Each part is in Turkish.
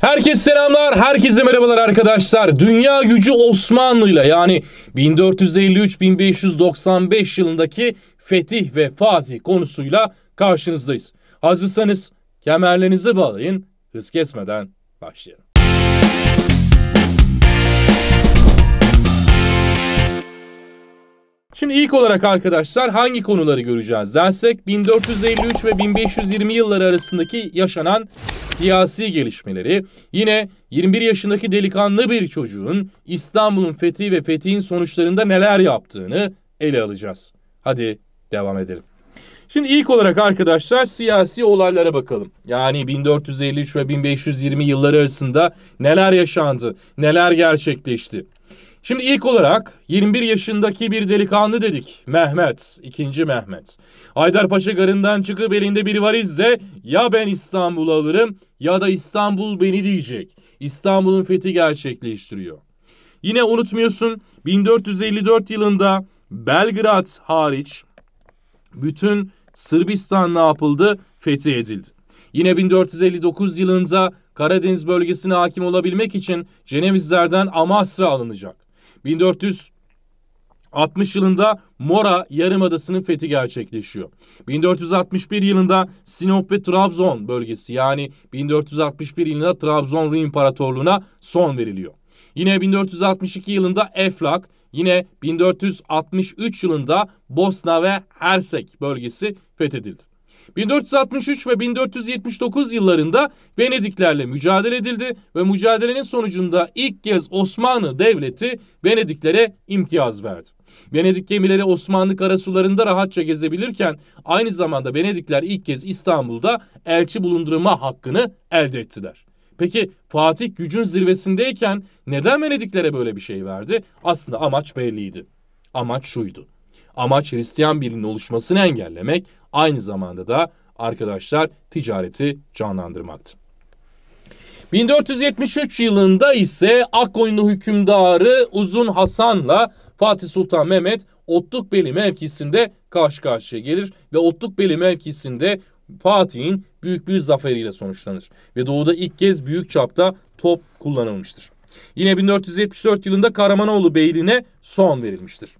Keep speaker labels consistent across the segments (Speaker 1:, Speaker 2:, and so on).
Speaker 1: Herkes selamlar, herkese merhabalar arkadaşlar. Dünya gücü Osmanlı'yla yani 1453-1595 yılındaki fetih ve fatih konusuyla karşınızdayız. Hazırsanız kemerlerinizi bağlayın, hız kesmeden başlayalım. Şimdi ilk olarak arkadaşlar hangi konuları göreceğiz dersek 1453 ve 1520 yılları arasındaki yaşanan siyasi gelişmeleri, yine 21 yaşındaki delikanlı bir çocuğun İstanbul'un fethi ve fethi'nin sonuçlarında neler yaptığını ele alacağız. Hadi devam edelim. Şimdi ilk olarak arkadaşlar siyasi olaylara bakalım. Yani 1453 ve 1520 yılları arasında neler yaşandı, neler gerçekleşti. Şimdi ilk olarak 21 yaşındaki bir delikanlı dedik. Mehmet, ikinci Mehmet. Aydarpaşa garından çıkıp elinde bir varizle ya ben İstanbul alırım ya da İstanbul beni diyecek. İstanbul'un fethi gerçekleştiriyor. Yine unutmuyorsun 1454 yılında Belgrad hariç bütün Sırbistan ne yapıldı? Fethi edildi. Yine 1459 yılında Karadeniz bölgesine hakim olabilmek için Cenevizlerden Amasra alınacak. 1400 60 yılında Mora Yarımadası'nın fethi gerçekleşiyor. 1461 yılında Sinop ve Trabzon bölgesi yani 1461 yılında Trabzon Rum İmparatorluğu'na son veriliyor. Yine 1462 yılında Eflak, yine 1463 yılında Bosna ve Hersek bölgesi fethedildi. 1463 ve 1479 yıllarında Venediklerle mücadele edildi ve mücadelenin sonucunda ilk kez Osmanlı Devleti Venediklere imtiyaz verdi. Venedik gemileri Osmanlı karasularında rahatça gezebilirken aynı zamanda Venedikler ilk kez İstanbul'da elçi bulundurma hakkını elde ettiler. Peki Fatih gücün zirvesindeyken neden Venediklere böyle bir şey verdi? Aslında amaç belliydi. Amaç şuydu. Amaç Hristiyan birliğinin oluşmasını engellemek, aynı zamanda da arkadaşlar ticareti canlandırmaktı. 1473 yılında ise Akkoyunlu hükümdarı Uzun Hasan'la Fatih Sultan Mehmet Otlukbeli mevkisinde karşı karşıya gelir ve Otlukbeli mevkisinde Fatih'in büyük bir zaferiyle sonuçlanır ve doğuda ilk kez büyük çapta top kullanılmıştır. Yine 1474 yılında Karamanoğlu Beyliğine son verilmiştir.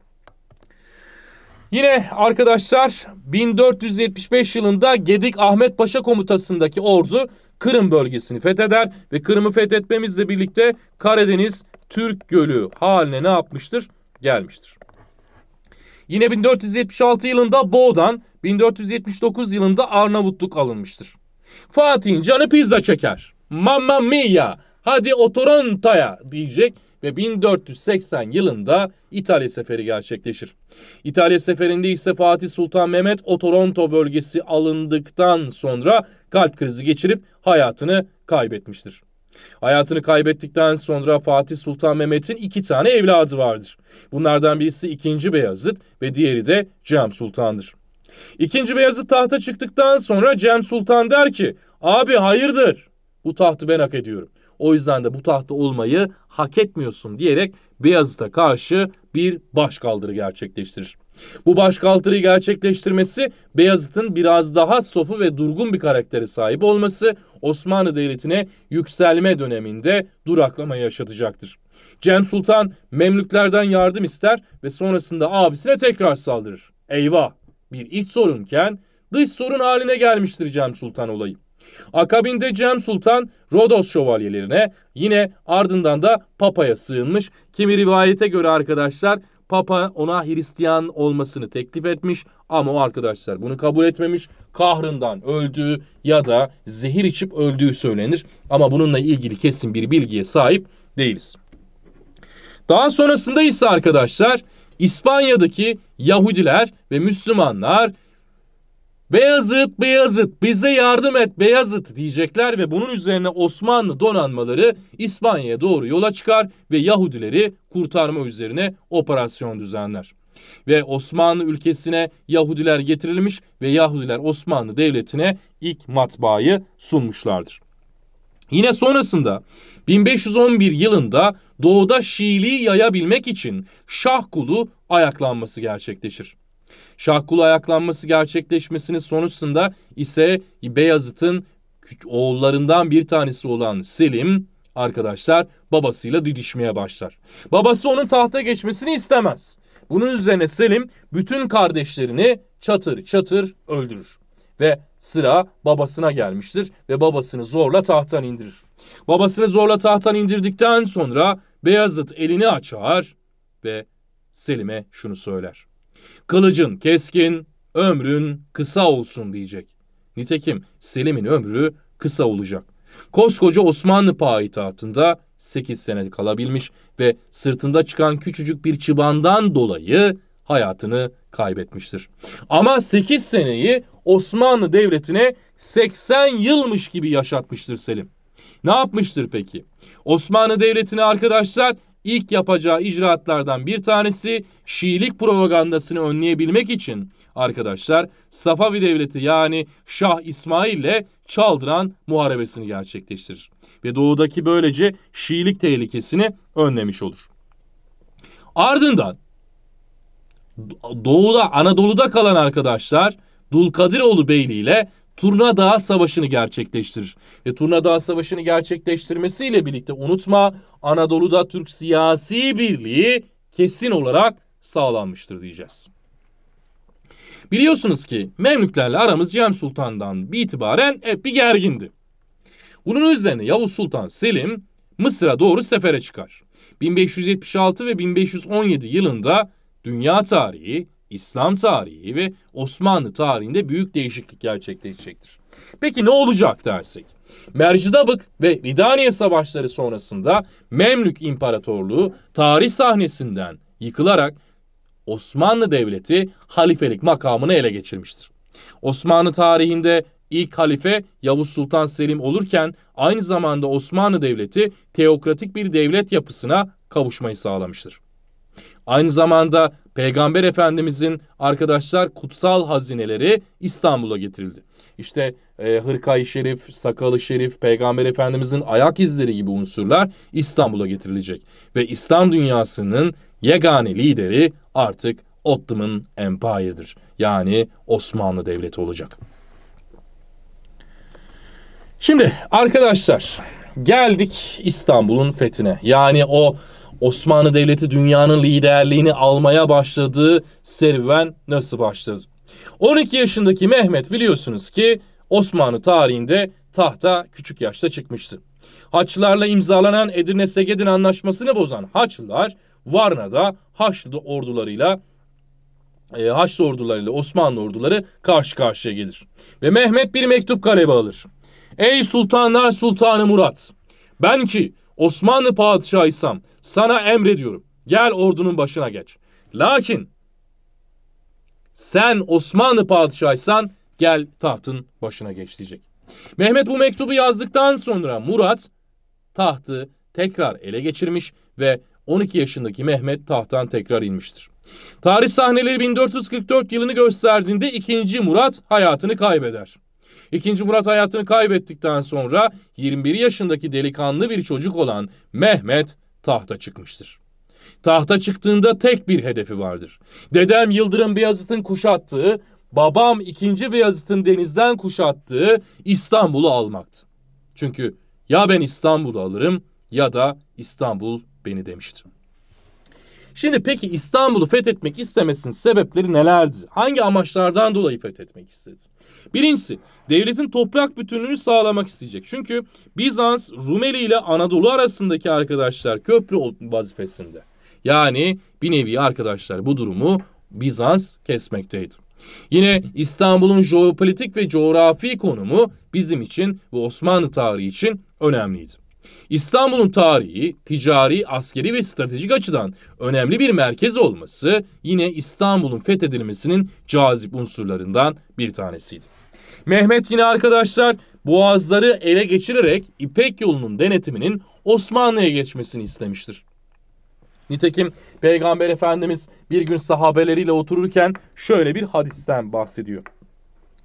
Speaker 1: Yine arkadaşlar 1475 yılında Gedik Ahmet Paşa komutasındaki ordu Kırım bölgesini fetheder ve Kırım'ı fethetmemizle birlikte Karadeniz Türk Gölü haline ne yapmıştır? Gelmiştir. Yine 1476 yılında Boğdan, 1479 yılında Arnavutluk alınmıştır. Fatih'in canı pizza çeker. Mamma mia, hadi otorontoya diyecek ve 1480 yılında İtalya seferi gerçekleşir. İtalya seferinde ise Fatih Sultan Mehmet Otoronto bölgesi alındıktan sonra kalp krizi geçirip hayatını kaybetmiştir. Hayatını kaybettikten sonra Fatih Sultan Mehmet'in iki tane evladı vardır. Bunlardan birisi 2. Beyazıt ve diğeri de Cem Sultan'dır. 2. Beyazıt tahta çıktıktan sonra Cem Sultan der ki abi hayırdır bu tahtı ben hak ediyorum. O yüzden de bu tahta olmayı hak etmiyorsun diyerek Beyazıt'a karşı bir başkaldırı gerçekleştirir. Bu başkaldırıyı gerçekleştirmesi Beyazıt'ın biraz daha sofu ve durgun bir karaktere sahip olması Osmanlı Devleti'ne yükselme döneminde duraklama yaşatacaktır. Cem Sultan Memlüklerden yardım ister ve sonrasında abisine tekrar saldırır. Eyvah! Bir iç sorunken dış sorun haline gelmiştir Cem Sultan olayı. Akabinde Cem Sultan Rodos şövalyelerine yine ardından da Papa'ya sığınmış. Kimi rivayete göre arkadaşlar Papa ona Hristiyan olmasını teklif etmiş ama o arkadaşlar bunu kabul etmemiş. Kahrından öldüğü ya da zehir içip öldüğü söylenir ama bununla ilgili kesin bir bilgiye sahip değiliz. Daha sonrasında ise arkadaşlar İspanya'daki Yahudiler ve Müslümanlar Beyazıt, Beyazıt bize yardım et Beyazıt diyecekler ve bunun üzerine Osmanlı donanmaları İspanya'ya doğru yola çıkar ve Yahudileri kurtarma üzerine operasyon düzenler. Ve Osmanlı ülkesine Yahudiler getirilmiş ve Yahudiler Osmanlı Devleti'ne ilk matbaayı sunmuşlardır. Yine sonrasında 1511 yılında doğuda Şiiliği yayabilmek için Şahkulu ayaklanması gerçekleşir. Şahkulu ayaklanması gerçekleşmesinin sonucunda ise Beyazıt'ın oğullarından bir tanesi olan Selim arkadaşlar babasıyla didişmeye başlar. Babası onun tahta geçmesini istemez. Bunun üzerine Selim bütün kardeşlerini çatır çatır öldürür. Ve sıra babasına gelmiştir ve babasını zorla tahttan indirir. Babasını zorla tahttan indirdikten sonra Beyazıt elini açar ve Selim'e şunu söyler. Kılıcın keskin, ömrün kısa olsun diyecek. Nitekim Selim'in ömrü kısa olacak. Koskoca Osmanlı payitahtında 8 sene kalabilmiş ve sırtında çıkan küçücük bir çıbandan dolayı hayatını kaybetmiştir. Ama 8 seneyi Osmanlı Devleti'ne 80 yılmış gibi yaşatmıştır Selim. Ne yapmıştır peki? Osmanlı Devleti'ne arkadaşlar ilk yapacağı icraatlardan bir tanesi Şiilik propagandasını önleyebilmek için arkadaşlar Safavi Devleti yani Şah İsmail ile Çaldıran Muharebesini gerçekleştirir. Ve doğudaki böylece Şiilik tehlikesini önlemiş olur. Ardından doğuda Anadolu'da kalan arkadaşlar Dulkadiroğlu Beyliği ile Turna Dağı Savaşı'nı gerçekleştirir. Ve Turna Dağı Savaşı'nı gerçekleştirmesiyle birlikte unutma Anadolu'da Türk siyasi birliği kesin olarak sağlanmıştır diyeceğiz. Biliyorsunuz ki Memlüklerle aramız Cem Sultan'dan bir itibaren hep bir gergindi. Bunun üzerine Yavuz Sultan Selim Mısır'a doğru sefere çıkar. 1576 ve 1517 yılında dünya tarihi İslam tarihi ve Osmanlı tarihinde büyük değişiklik gerçekleşecektir. Peki ne olacak dersek? Mercidabık ve Ridaniye savaşları sonrasında Memlük İmparatorluğu tarih sahnesinden yıkılarak Osmanlı Devleti halifelik makamını ele geçirmiştir. Osmanlı tarihinde ilk halife Yavuz Sultan Selim olurken aynı zamanda Osmanlı Devleti teokratik bir devlet yapısına kavuşmayı sağlamıştır. Aynı zamanda Peygamber Efendimizin arkadaşlar kutsal hazineleri İstanbul'a getirildi. İşte e, hırka-i şerif, sakalı şerif, Peygamber Efendimizin ayak izleri gibi unsurlar İstanbul'a getirilecek. Ve İslam dünyasının yegane lideri artık Ottoman Empire'dir. Yani Osmanlı Devleti olacak. Şimdi arkadaşlar geldik İstanbul'un fethine. Yani o Osmanlı Devleti dünyanın liderliğini almaya başladığı serüven nasıl başladı? 12 yaşındaki Mehmet biliyorsunuz ki Osmanlı tarihinde tahta küçük yaşta çıkmıştı. Haçlılarla imzalanan Edirne-Segedin anlaşmasını bozan Haçlılar Varna'da Haçlı ordularıyla e, Haçlı ordularıyla Osmanlı orduları karşı karşıya gelir. Ve Mehmet bir mektup kaleme alır. Ey sultanlar sultanı Murat ben ki Osmanlı padişahıysam sana emrediyorum. Gel ordunun başına geç. Lakin sen Osmanlı padişahıysan gel tahtın başına geç diyecek. Mehmet bu mektubu yazdıktan sonra Murat tahtı tekrar ele geçirmiş ve 12 yaşındaki Mehmet tahttan tekrar inmiştir. Tarih sahneleri 1444 yılını gösterdiğinde 2. Murat hayatını kaybeder. İkinci Murat hayatını kaybettikten sonra 21 yaşındaki delikanlı bir çocuk olan Mehmet tahta çıkmıştır. Tahta çıktığında tek bir hedefi vardır. Dedem Yıldırım Beyazıt'ın kuşattığı, babam 2. Beyazıt'ın denizden kuşattığı İstanbul'u almaktı. Çünkü ya ben İstanbul'u alırım ya da İstanbul beni demiştim. Şimdi peki İstanbul'u fethetmek istemesinin sebepleri nelerdi? Hangi amaçlardan dolayı fethetmek istedi? Birincisi devletin toprak bütünlüğünü sağlamak isteyecek. Çünkü Bizans Rumeli ile Anadolu arasındaki arkadaşlar köprü vazifesinde. Yani bir nevi arkadaşlar bu durumu Bizans kesmekteydi. Yine İstanbul'un jeopolitik ve coğrafi konumu bizim için ve Osmanlı tarihi için önemliydi. İstanbul'un tarihi, ticari, askeri ve stratejik açıdan önemli bir merkez olması yine İstanbul'un fethedilmesinin cazip unsurlarından bir tanesiydi. Mehmet yine arkadaşlar boğazları ele geçirerek İpek yolunun denetiminin Osmanlı'ya geçmesini istemiştir. Nitekim Peygamber Efendimiz bir gün sahabeleriyle otururken şöyle bir hadisten bahsediyor.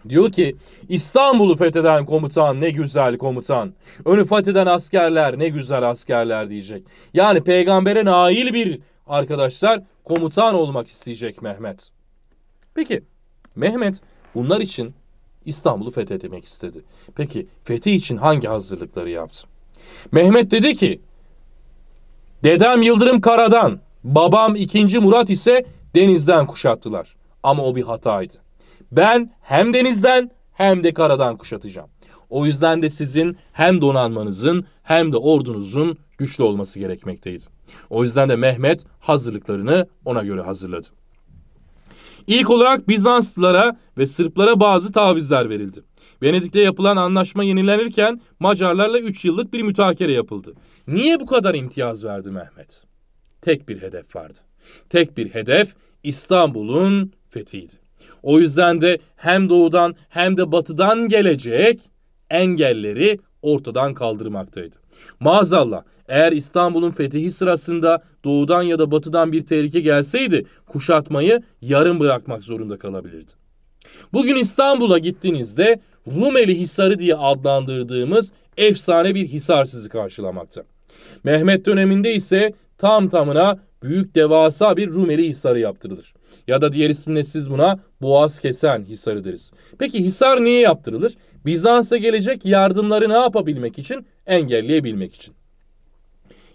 Speaker 1: Diyor ki İstanbul'u fetheden komutan ne güzel komutan. Önü fetheden askerler ne güzel askerler diyecek. Yani peygambere nail bir arkadaşlar komutan olmak isteyecek Mehmet. Peki Mehmet bunlar için İstanbul'u fethetmek istedi. Peki fethi için hangi hazırlıkları yaptı? Mehmet dedi ki dedem Yıldırım Kara'dan babam 2. Murat ise denizden kuşattılar. Ama o bir hataydı. Ben hem denizden hem de karadan kuşatacağım. O yüzden de sizin hem donanmanızın hem de ordunuzun güçlü olması gerekmekteydi. O yüzden de Mehmet hazırlıklarını ona göre hazırladı. İlk olarak Bizanslılara ve Sırplara bazı tavizler verildi. Venedik'te yapılan anlaşma yenilenirken Macarlarla 3 yıllık bir mütakere yapıldı. Niye bu kadar imtiyaz verdi Mehmet? Tek bir hedef vardı. Tek bir hedef İstanbul'un fethiydi. O yüzden de hem doğudan hem de batıdan gelecek engelleri ortadan kaldırmaktaydı. Maazallah eğer İstanbul'un fethi sırasında doğudan ya da batıdan bir tehlike gelseydi kuşatmayı yarım bırakmak zorunda kalabilirdi. Bugün İstanbul'a gittiğinizde Rumeli Hisarı diye adlandırdığımız efsane bir hisar sizi karşılamakta. Mehmet döneminde ise tam tamına büyük devasa bir Rumeli Hisarı yaptırılır. Ya da diğer isimle siz buna boğaz kesen hisarı deriz. Peki hisar niye yaptırılır? Bizans'a gelecek yardımları ne yapabilmek için? Engelleyebilmek için.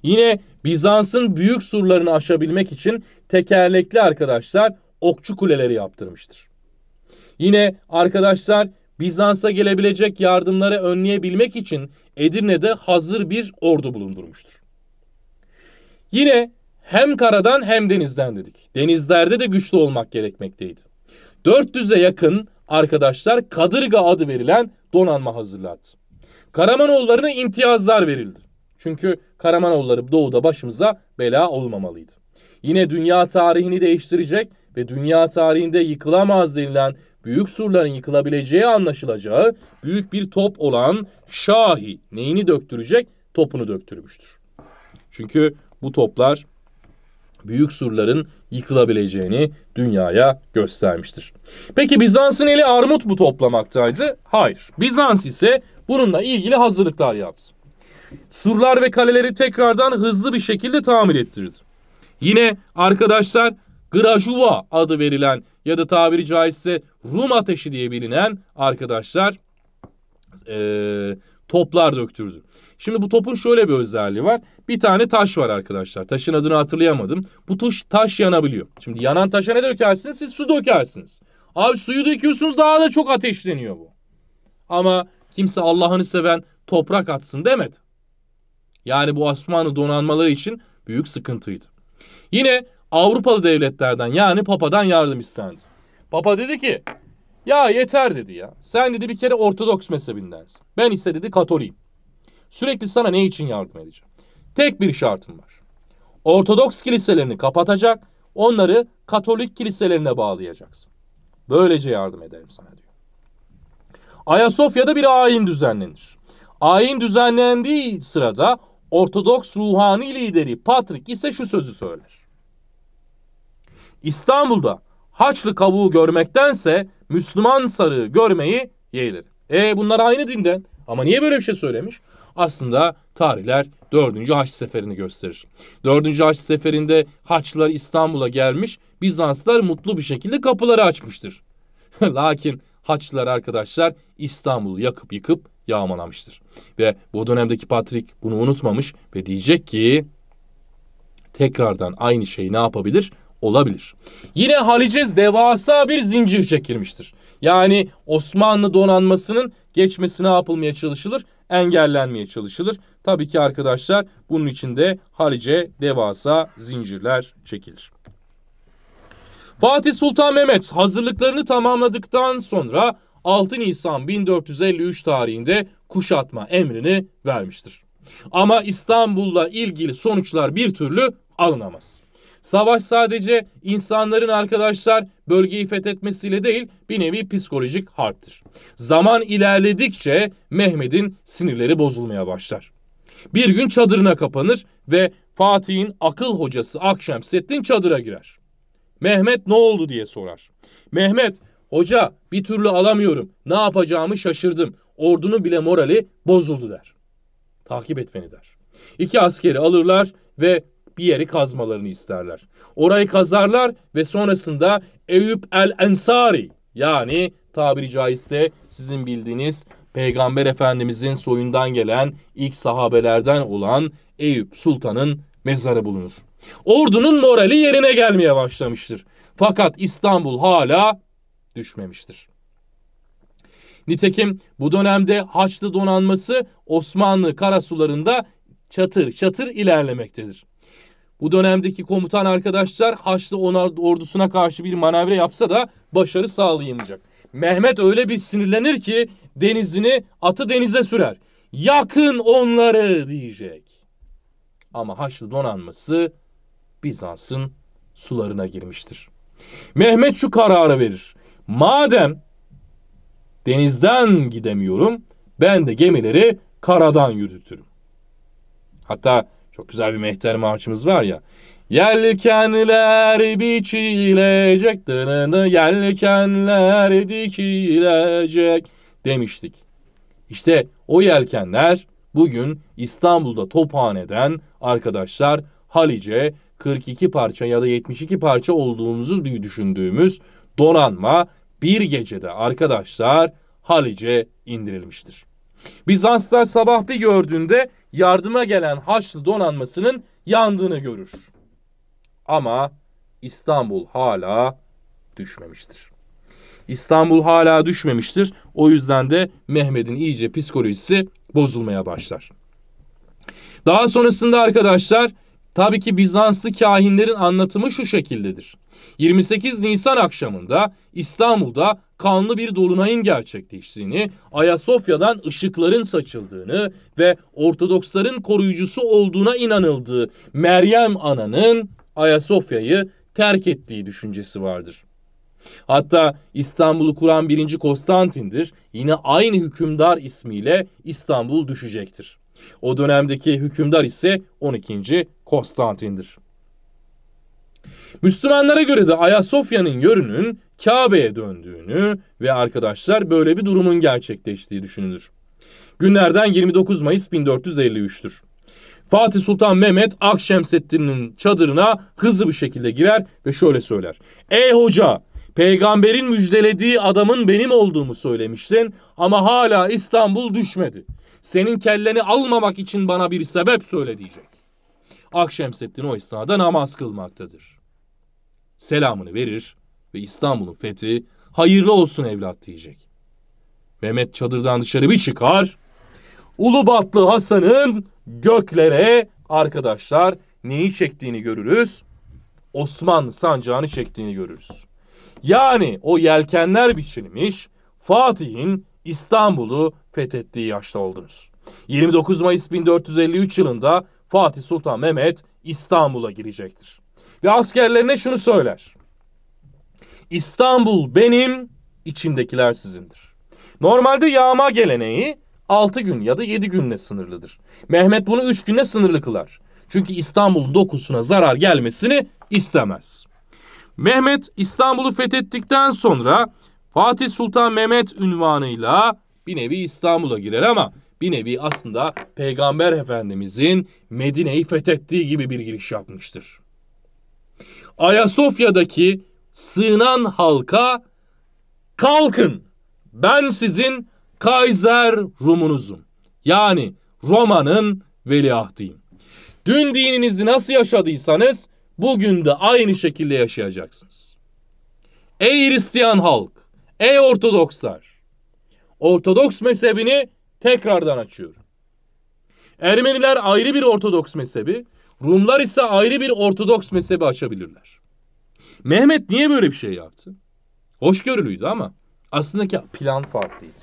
Speaker 1: Yine Bizans'ın büyük surlarını aşabilmek için tekerlekli arkadaşlar okçu kuleleri yaptırmıştır. Yine arkadaşlar Bizans'a gelebilecek yardımları önleyebilmek için Edirne'de hazır bir ordu bulundurmuştur. Yine hem karadan hem denizden dedik. Denizlerde de güçlü olmak gerekmekteydi. 400'e yakın arkadaşlar Kadırga adı verilen donanma hazırlattı. Karamanoğullarına imtiyazlar verildi. Çünkü Karamanoğulları doğuda başımıza bela olmamalıydı. Yine dünya tarihini değiştirecek ve dünya tarihinde yıkılamaz denilen büyük surların yıkılabileceği anlaşılacağı büyük bir top olan Şahi neyini döktürecek? Topunu döktürmüştür. Çünkü bu toplar büyük surların yıkılabileceğini dünyaya göstermiştir. Peki Bizans'ın eli armut mu toplamaktaydı? Hayır. Bizans ise bununla ilgili hazırlıklar yaptı. Surlar ve kaleleri tekrardan hızlı bir şekilde tamir ettirdi. Yine arkadaşlar Grajuva adı verilen ya da tabiri caizse Rum ateşi diye bilinen arkadaşlar ee, toplar döktürdü. Şimdi bu topun şöyle bir özelliği var. Bir tane taş var arkadaşlar. Taşın adını hatırlayamadım. Bu taş, taş yanabiliyor. Şimdi yanan taşa ne dökersiniz? Siz su dökersiniz. Abi suyu döküyorsunuz daha da çok ateşleniyor bu. Ama kimse Allah'ını seven toprak atsın demedi. Yani bu Osmanlı donanmaları için büyük sıkıntıydı. Yine Avrupalı devletlerden yani Papa'dan yardım istendi. Papa dedi ki ya yeter dedi ya. Sen dedi bir kere Ortodoks mezhebindensin. Ben ise dedi Katoliyim. Sürekli sana ne için yardım edeceğim? Tek bir şartım var. Ortodoks kiliselerini kapatacak, onları Katolik kiliselerine bağlayacaksın. Böylece yardım ederim sana diyor. Ayasofya'da bir ayin düzenlenir. Ayin düzenlendiği sırada Ortodoks ruhani lideri Patrik ise şu sözü söyler. İstanbul'da Haçlı kavuğu görmektense Müslüman sarığı görmeyi yeğlerim. E bunlar aynı dinden ama niye böyle bir şey söylemiş? aslında tarihler 4. Haç Seferi'ni gösterir. 4. Haç Seferi'nde Haçlılar İstanbul'a gelmiş, Bizanslar mutlu bir şekilde kapıları açmıştır. Lakin Haçlılar arkadaşlar İstanbul'u yakıp yıkıp yağmalamıştır. Ve bu dönemdeki Patrik bunu unutmamış ve diyecek ki tekrardan aynı şeyi ne yapabilir? Olabilir. Yine Halicez devasa bir zincir çekilmiştir. Yani Osmanlı donanmasının geçmesine yapılmaya çalışılır? Engellenmeye çalışılır. Tabii ki arkadaşlar bunun için de Halice devasa zincirler çekilir. Fatih Sultan Mehmet hazırlıklarını tamamladıktan sonra 6 Nisan 1453 tarihinde kuşatma emrini vermiştir. Ama İstanbul'la ilgili sonuçlar bir türlü alınamaz. Savaş sadece insanların arkadaşlar bölgeyi fethetmesiyle değil bir nevi psikolojik harptır. Zaman ilerledikçe Mehmet'in sinirleri bozulmaya başlar. Bir gün çadırına kapanır ve Fatih'in akıl hocası Akşemseddin çadıra girer. Mehmet ne oldu diye sorar. Mehmet hoca bir türlü alamıyorum ne yapacağımı şaşırdım Ordunu bile morali bozuldu der. Takip et beni der. İki askeri alırlar ve bir yeri kazmalarını isterler. Orayı kazarlar ve sonrasında Eyüp el Ensari yani tabiri caizse sizin bildiğiniz Peygamber Efendimizin soyundan gelen ilk sahabelerden olan Eyüp Sultan'ın mezarı bulunur. Ordunun morali yerine gelmeye başlamıştır. Fakat İstanbul hala düşmemiştir. Nitekim bu dönemde Haçlı donanması Osmanlı karasularında çatır çatır ilerlemektedir. Bu dönemdeki komutan arkadaşlar Haçlı ordusuna karşı bir manevra yapsa da başarı sağlayamayacak. Mehmet öyle bir sinirlenir ki denizini atı denize sürer. Yakın onları diyecek. Ama Haçlı donanması Bizans'ın sularına girmiştir. Mehmet şu kararı verir. Madem denizden gidemiyorum ben de gemileri karadan yürütürüm. Hatta çok güzel bir mehter marşımız var ya. Yelkenler biçilecek, yelkenler dikilecek demiştik. İşte o yelkenler bugün İstanbul'da Tophane'den arkadaşlar Halice 42 parça ya da 72 parça olduğumuzu düşündüğümüz donanma bir gecede arkadaşlar Halice indirilmiştir. Bizanslar sabah bir gördüğünde yardıma gelen Haçlı donanmasının yandığını görür. Ama İstanbul hala düşmemiştir. İstanbul hala düşmemiştir. O yüzden de Mehmet'in iyice psikolojisi bozulmaya başlar. Daha sonrasında arkadaşlar Tabii ki Bizanslı kahinlerin anlatımı şu şekildedir. 28 Nisan akşamında İstanbul'da kanlı bir dolunayın gerçekleştiğini, Ayasofya'dan ışıkların saçıldığını ve Ortodoksların koruyucusu olduğuna inanıldığı Meryem Ana'nın Ayasofya'yı terk ettiği düşüncesi vardır. Hatta İstanbul'u kuran 1. Konstantin'dir. Yine aynı hükümdar ismiyle İstanbul düşecektir. O dönemdeki hükümdar ise 12. Konstantin'dir. Müslümanlara göre de Ayasofya'nın yönünün Kabe'ye döndüğünü ve arkadaşlar böyle bir durumun gerçekleştiği düşünülür. Günlerden 29 Mayıs 1453'tür. Fatih Sultan Mehmet Akşemseddin'in çadırına hızlı bir şekilde girer ve şöyle söyler. Ey hoca peygamberin müjdelediği adamın benim olduğumu söylemiştin, ama hala İstanbul düşmedi. Senin kelleni almamak için bana bir sebep söyle diyecek. Akşemseddin o esnada namaz kılmaktadır. Selamını verir ve İstanbul'un fethi hayırlı olsun evlat diyecek. Mehmet çadırdan dışarı bir çıkar. Ulubatlı Hasan'ın göklere arkadaşlar neyi çektiğini görürüz. Osmanlı sancağını çektiğini görürüz. Yani o yelkenler biçilmiş Fatih'in İstanbul'u fethettiği yaşta oldunuz. 29 Mayıs 1453 yılında Fatih Sultan Mehmet İstanbul'a girecektir. Ve askerlerine şunu söyler. İstanbul benim, içindekiler sizindir. Normalde yağma geleneği 6 gün ya da 7 günle sınırlıdır. Mehmet bunu 3 güne sınırlı kılar. Çünkü İstanbul dokusuna zarar gelmesini istemez. Mehmet İstanbul'u fethettikten sonra Fatih Sultan Mehmet ünvanıyla bir nevi İstanbul'a girer ama bir nevi aslında Peygamber Efendimizin Medine'yi fethettiği gibi bir giriş yapmıştır. Ayasofya'daki sığınan halka kalkın ben sizin Kaiser Rumunuzum. Yani Roma'nın veliahtıyım. Dün dininizi nasıl yaşadıysanız bugün de aynı şekilde yaşayacaksınız. Ey Hristiyan halk, ey Ortodokslar, Ortodoks mezhebini tekrardan açıyor. Ermeniler ayrı bir Ortodoks mezhebi, Rumlar ise ayrı bir Ortodoks mezhebi açabilirler. Mehmet niye böyle bir şey yaptı? Hoşgörülüydü ama aslında ki plan farklıydı.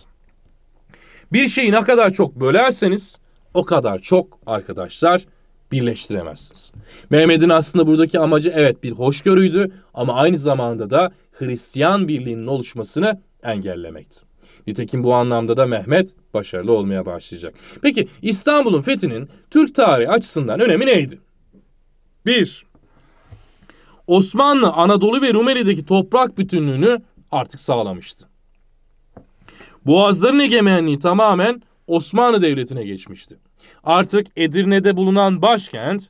Speaker 1: Bir şeyi ne kadar çok bölerseniz o kadar çok arkadaşlar birleştiremezsiniz. Mehmet'in aslında buradaki amacı evet bir hoşgörüydü ama aynı zamanda da Hristiyan birliğinin oluşmasını engellemekti. Nitekim bu anlamda da Mehmet başarılı olmaya başlayacak. Peki İstanbul'un fethinin Türk tarihi açısından önemi neydi? 1. Osmanlı Anadolu ve Rumeli'deki toprak bütünlüğünü artık sağlamıştı. Boğazların egemenliği tamamen Osmanlı Devleti'ne geçmişti. Artık Edirne'de bulunan başkent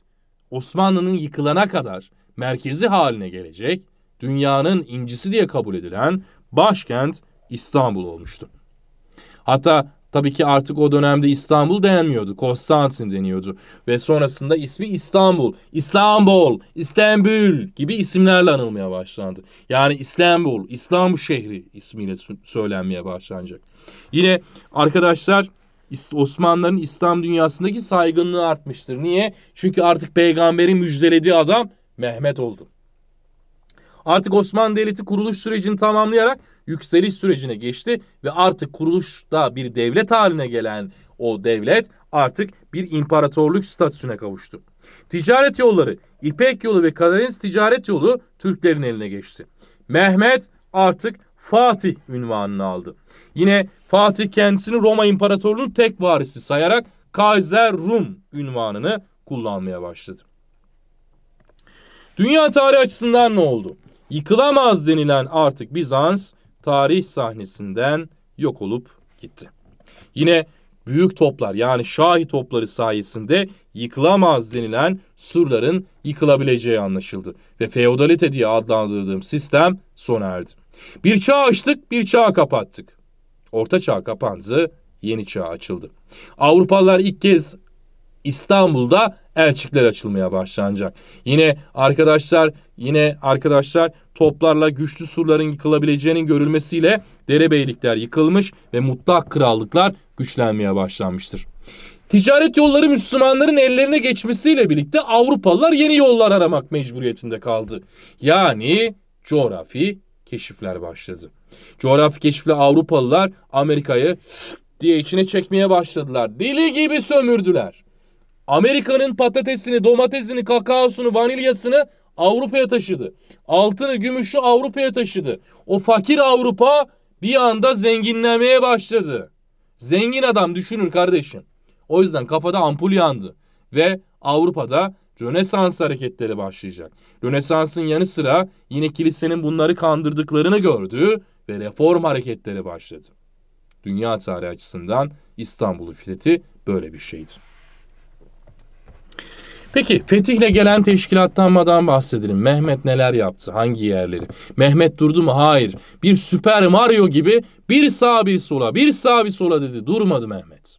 Speaker 1: Osmanlı'nın yıkılana kadar merkezi haline gelecek, dünyanın incisi diye kabul edilen başkent İstanbul olmuştu. Hatta tabii ki artık o dönemde İstanbul denmiyordu. Konstantin deniyordu. Ve sonrasında ismi İstanbul, İstanbul, İstanbul gibi isimlerle anılmaya başlandı. Yani İstanbul, İstanbul şehri ismiyle söylenmeye başlanacak. Yine arkadaşlar Osmanlıların İslam dünyasındaki saygınlığı artmıştır. Niye? Çünkü artık peygamberin müjdelediği adam Mehmet oldu artık Osmanlı Devleti kuruluş sürecini tamamlayarak yükseliş sürecine geçti ve artık kuruluşta bir devlet haline gelen o devlet artık bir imparatorluk statüsüne kavuştu. Ticaret yolları, İpek yolu ve Karadeniz ticaret yolu Türklerin eline geçti. Mehmet artık Fatih ünvanını aldı. Yine Fatih kendisini Roma İmparatorluğu'nun tek varisi sayarak Kaiser Rum ünvanını kullanmaya başladı. Dünya tarihi açısından ne oldu? yıkılamaz denilen artık Bizans tarih sahnesinden yok olup gitti. Yine büyük toplar yani Şahi topları sayesinde yıkılamaz denilen surların yıkılabileceği anlaşıldı ve feodalite diye adlandırdığım sistem sona erdi. Bir çağ açtık, bir çağ kapattık. Orta çağ kapandı, yeni çağ açıldı. Avrupalılar ilk kez İstanbul'da elçikler açılmaya başlanacak. Yine arkadaşlar Yine arkadaşlar toplarla güçlü surların yıkılabileceğinin görülmesiyle derebeylikler yıkılmış ve mutlak krallıklar güçlenmeye başlanmıştır. Ticaret yolları Müslümanların ellerine geçmesiyle birlikte Avrupalılar yeni yollar aramak mecburiyetinde kaldı. Yani coğrafi keşifler başladı. Coğrafi keşifle Avrupalılar Amerika'yı diye içine çekmeye başladılar. Dili gibi sömürdüler. Amerika'nın patatesini, domatesini, kakaosunu, vanilyasını Avrupa'ya taşıdı. Altını, gümüşü Avrupa'ya taşıdı. O fakir Avrupa bir anda zenginlemeye başladı. Zengin adam düşünür kardeşim. O yüzden kafada ampul yandı ve Avrupa'da Rönesans hareketleri başlayacak. Rönesans'ın yanı sıra yine kilisenin bunları kandırdıklarını gördüğü ve reform hareketleri başladı. Dünya tarihi açısından İstanbul'un fethi böyle bir şeydi. Peki fetihle gelen teşkilatlanmadan bahsedelim. Mehmet neler yaptı? Hangi yerleri? Mehmet durdu mu? Hayır. Bir Süper Mario gibi bir sağa bir sola, bir sağa bir sola dedi. Durmadı Mehmet.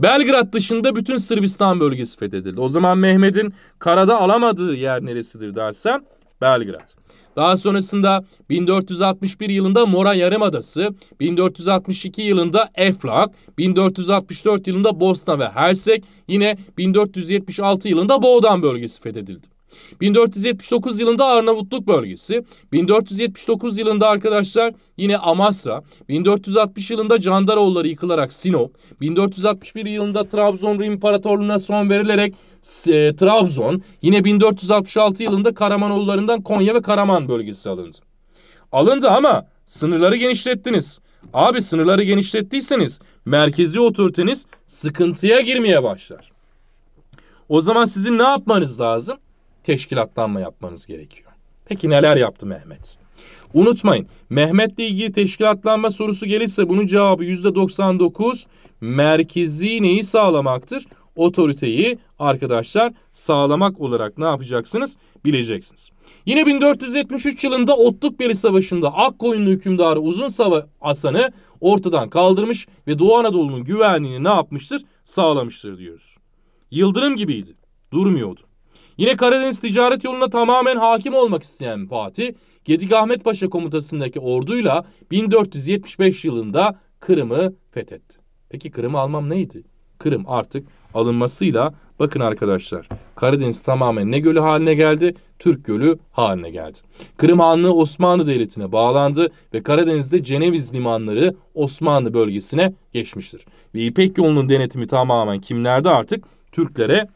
Speaker 1: Belgrad dışında bütün Sırbistan bölgesi fethedildi. O zaman Mehmet'in karada alamadığı yer neresidir dersem Belgrad. Daha sonrasında 1461 yılında Mora Yarımadası, 1462 yılında Eflak, 1464 yılında Bosna ve Hersek, yine 1476 yılında Boğdan bölgesi fethedildi. 1479 yılında Arnavutluk bölgesi, 1479 yılında arkadaşlar yine Amasra, 1460 yılında Candaroğulları yıkılarak Sinop, 1461 yılında Trabzon Rum İmparatorluğu'na son verilerek e, Trabzon, yine 1466 yılında Karamanoğullarından Konya ve Karaman bölgesi alındı. Alındı ama sınırları genişlettiniz. Abi sınırları genişlettiyseniz merkezi otoriteniz sıkıntıya girmeye başlar. O zaman sizin ne yapmanız lazım? teşkilatlanma yapmanız gerekiyor. Peki neler yaptı Mehmet? Unutmayın Mehmet'le ilgili teşkilatlanma sorusu gelirse bunun cevabı %99 merkezi neyi sağlamaktır? Otoriteyi arkadaşlar sağlamak olarak ne yapacaksınız? Bileceksiniz. Yine 1473 yılında Otluk Beli Savaşı'nda Akkoyunlu hükümdarı Uzun Sava Hasan'ı ortadan kaldırmış ve Doğu Anadolu'nun güvenliğini ne yapmıştır? Sağlamıştır diyoruz. Yıldırım gibiydi. Durmuyordu. Yine Karadeniz ticaret yoluna tamamen hakim olmak isteyen Fatih, Gedik Ahmet Paşa komutasındaki orduyla 1475 yılında Kırım'ı fethetti. Peki Kırım'ı almam neydi? Kırım artık alınmasıyla bakın arkadaşlar Karadeniz tamamen ne gölü haline geldi? Türk gölü haline geldi. Kırım Hanlığı Osmanlı Devleti'ne bağlandı ve Karadeniz'de Ceneviz limanları Osmanlı bölgesine geçmiştir. Ve İpek yolunun denetimi tamamen kimlerde artık? Türklere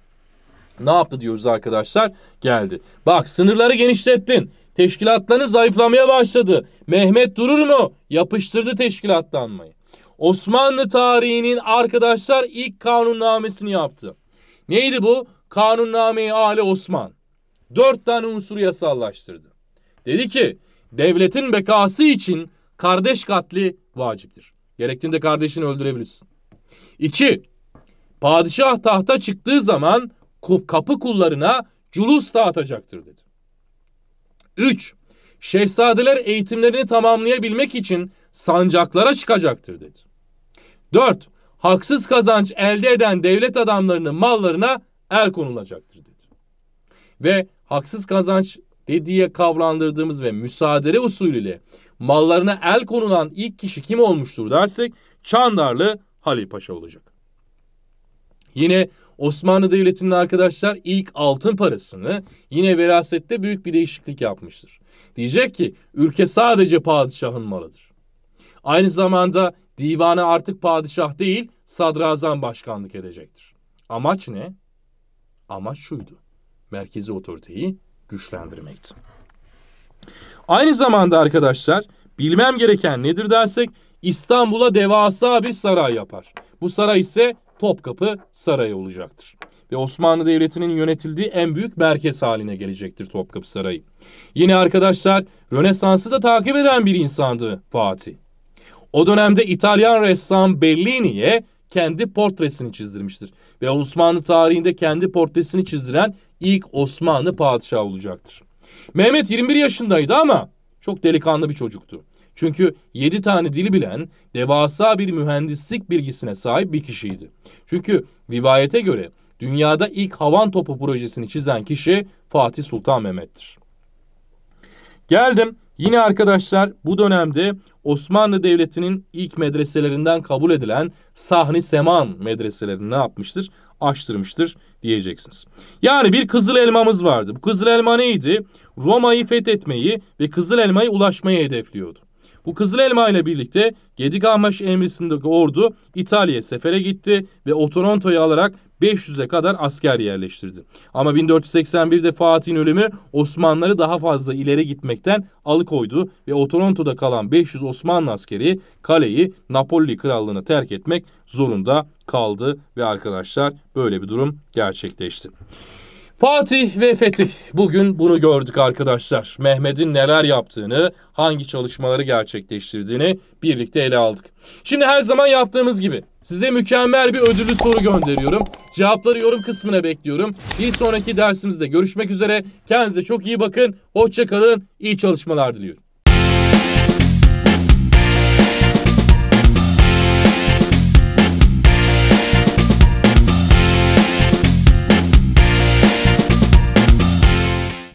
Speaker 1: ne yaptı diyoruz arkadaşlar? Geldi. Bak sınırları genişlettin. Teşkilatların zayıflamaya başladı. Mehmet durur mu? Yapıştırdı teşkilatlanmayı. Osmanlı tarihinin arkadaşlar ilk kanunnamesini yaptı. Neydi bu? Kanunname-i Ali Osman. Dört tane unsuru yasallaştırdı. Dedi ki devletin bekası için kardeş katli vaciptir. Gerektiğinde kardeşini öldürebilirsin. İki, padişah tahta çıktığı zaman kapı kullarına culus dağıtacaktır dedi. 3. Şehzadeler eğitimlerini tamamlayabilmek için sancaklara çıkacaktır dedi. 4. Haksız kazanç elde eden devlet adamlarının mallarına el konulacaktır dedi. Ve haksız kazanç dediye kavlandırdığımız ve müsaadele usulüyle mallarına el konulan ilk kişi kim olmuştur dersek Çandarlı Halil Paşa olacak. Yine Osmanlı Devleti'nin arkadaşlar ilk altın parasını yine verasette büyük bir değişiklik yapmıştır. Diyecek ki ülke sadece padişahın malıdır. Aynı zamanda divanı artık padişah değil sadrazam başkanlık edecektir. Amaç ne? Amaç şuydu. Merkezi otoriteyi güçlendirmekti. Aynı zamanda arkadaşlar bilmem gereken nedir dersek İstanbul'a devasa bir saray yapar. Bu saray ise Topkapı Sarayı olacaktır. Ve Osmanlı Devleti'nin yönetildiği en büyük merkez haline gelecektir Topkapı Sarayı. Yine arkadaşlar Rönesans'ı da takip eden bir insandı Fatih. O dönemde İtalyan ressam Bellini'ye kendi portresini çizdirmiştir. Ve Osmanlı tarihinde kendi portresini çizdiren ilk Osmanlı padişahı olacaktır. Mehmet 21 yaşındaydı ama çok delikanlı bir çocuktu. Çünkü 7 tane dili bilen devasa bir mühendislik bilgisine sahip bir kişiydi. Çünkü rivayete göre dünyada ilk havan topu projesini çizen kişi Fatih Sultan Mehmet'tir. Geldim yine arkadaşlar bu dönemde Osmanlı Devleti'nin ilk medreselerinden kabul edilen Sahni Seman medreselerini ne yapmıştır? Açtırmıştır diyeceksiniz. Yani bir kızıl elmamız vardı. Bu kızıl elma neydi? Roma'yı fethetmeyi ve kızıl elmayı ulaşmayı hedefliyordu. Bu Kızıl Elma ile birlikte Gedik Gedigamış emrisindeki ordu İtalya'ya sefere gitti ve Otoronto'yu alarak 500'e kadar asker yerleştirdi. Ama 1481'de Fatih'in ölümü Osmanlıları daha fazla ileri gitmekten alıkoydu ve Otoronto'da kalan 500 Osmanlı askeri kaleyi Napoli Krallığı'na terk etmek zorunda kaldı ve arkadaşlar böyle bir durum gerçekleşti. Fatih ve Fetih. Bugün bunu gördük arkadaşlar. Mehmet'in neler yaptığını, hangi çalışmaları gerçekleştirdiğini birlikte ele aldık. Şimdi her zaman yaptığımız gibi size mükemmel bir ödüllü soru gönderiyorum. Cevapları yorum kısmına bekliyorum. Bir sonraki dersimizde görüşmek üzere. Kendinize çok iyi bakın. hoşçakalın kalın. İyi çalışmalar diliyorum.